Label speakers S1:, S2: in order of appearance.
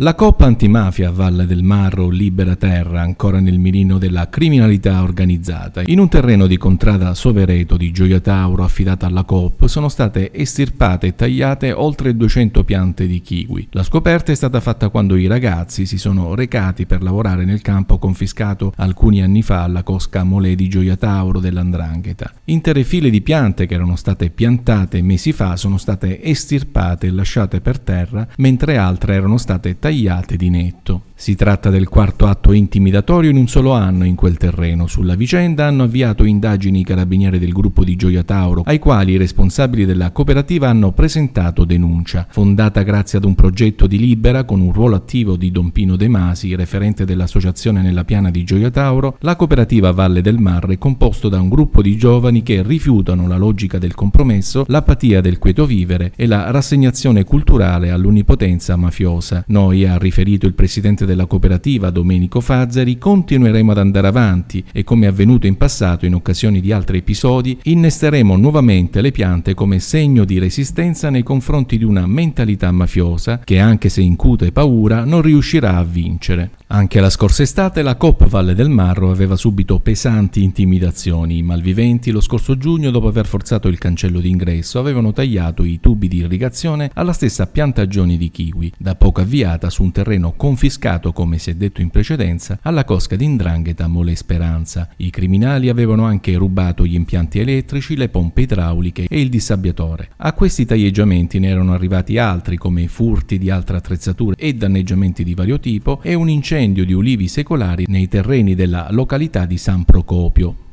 S1: La Coppa Antimafia a Valle del Marro, libera terra, ancora nel mirino della criminalità organizzata. In un terreno di contrada Sovereto di Gioia Tauro affidata alla Coop sono state estirpate e tagliate oltre 200 piante di kiwi. La scoperta è stata fatta quando i ragazzi si sono recati per lavorare nel campo confiscato alcuni anni fa alla Cosca Molè di Gioia Tauro dell'Andrangheta. Intere file di piante che erano state piantate mesi fa sono state estirpate e lasciate per terra, mentre altre erano state tagliate tagliate di netto. Si tratta del quarto atto intimidatorio in un solo anno in quel terreno. Sulla vicenda hanno avviato indagini i carabinieri del gruppo di Gioia Tauro, ai quali i responsabili della cooperativa hanno presentato denuncia, fondata grazie ad un progetto di Libera con un ruolo attivo di Don Pino De Masi, referente dell'associazione nella piana di Gioia Tauro, la cooperativa Valle del Mar è composto da un gruppo di giovani che rifiutano la logica del compromesso, l'apatia del quieto vivere e la rassegnazione culturale all'unipotenza mafiosa. Noi, ha riferito il presidente della cooperativa Domenico Fazzari, continueremo ad andare avanti e come avvenuto in passato in occasione di altri episodi, innesteremo nuovamente le piante come segno di resistenza nei confronti di una mentalità mafiosa che anche se incute paura non riuscirà a vincere. Anche la scorsa estate la COP Valle del Marro aveva subito pesanti intimidazioni. I malviventi lo scorso giugno, dopo aver forzato il cancello d'ingresso, avevano tagliato i tubi di irrigazione alla stessa piantagione di kiwi, da poco avviata su un terreno confiscato, come si è detto in precedenza, alla cosca di Indrangheta Mole Speranza. I criminali avevano anche rubato gli impianti elettrici, le pompe idrauliche e il dissabbiatore. A questi taglieggiamenti ne erano arrivati altri, come furti di altre attrezzature e danneggiamenti di vario tipo e un incendio l'incendio di ulivi secolari nei terreni della località di San Procopio.